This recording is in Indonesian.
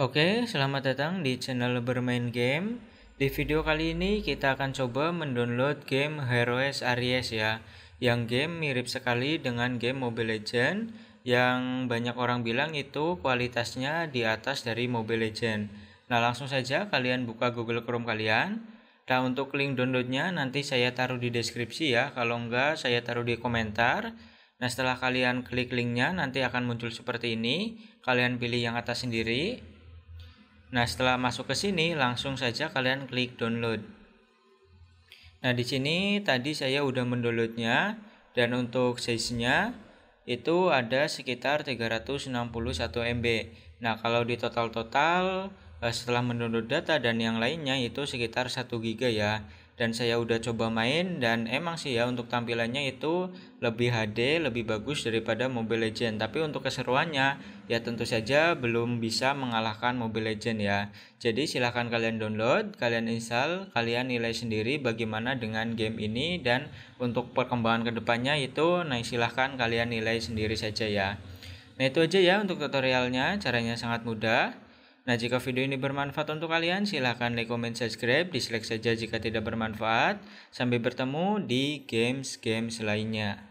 Oke, selamat datang di channel Bermain Game. Di video kali ini kita akan coba mendownload game Heroes Aries ya, yang game mirip sekali dengan game Mobile Legend yang banyak orang bilang itu kualitasnya di atas dari Mobile Legend. Nah, langsung saja kalian buka Google Chrome kalian. Nah, untuk link downloadnya nanti saya taruh di deskripsi ya, kalau enggak saya taruh di komentar. Nah, setelah kalian klik linknya nanti akan muncul seperti ini. Kalian pilih yang atas sendiri. Nah, setelah masuk ke sini, langsung saja kalian klik download. Nah, di sini tadi saya udah mendownloadnya dan untuk size-nya itu ada sekitar 361 MB. Nah, kalau di total-total eh, setelah mendownload data dan yang lainnya itu sekitar 1 GB ya dan saya udah coba main dan emang sih ya untuk tampilannya itu lebih HD lebih bagus daripada Mobile Legend tapi untuk keseruannya ya tentu saja belum bisa mengalahkan Mobile Legend ya jadi silahkan kalian download kalian install kalian nilai sendiri bagaimana dengan game ini dan untuk perkembangan kedepannya itu nah silahkan kalian nilai sendiri saja ya Nah itu aja ya untuk tutorialnya, caranya sangat mudah. Nah, jika video ini bermanfaat untuk kalian, silahkan like, comment, subscribe, dislike saja jika tidak bermanfaat. Sampai bertemu di games-games lainnya.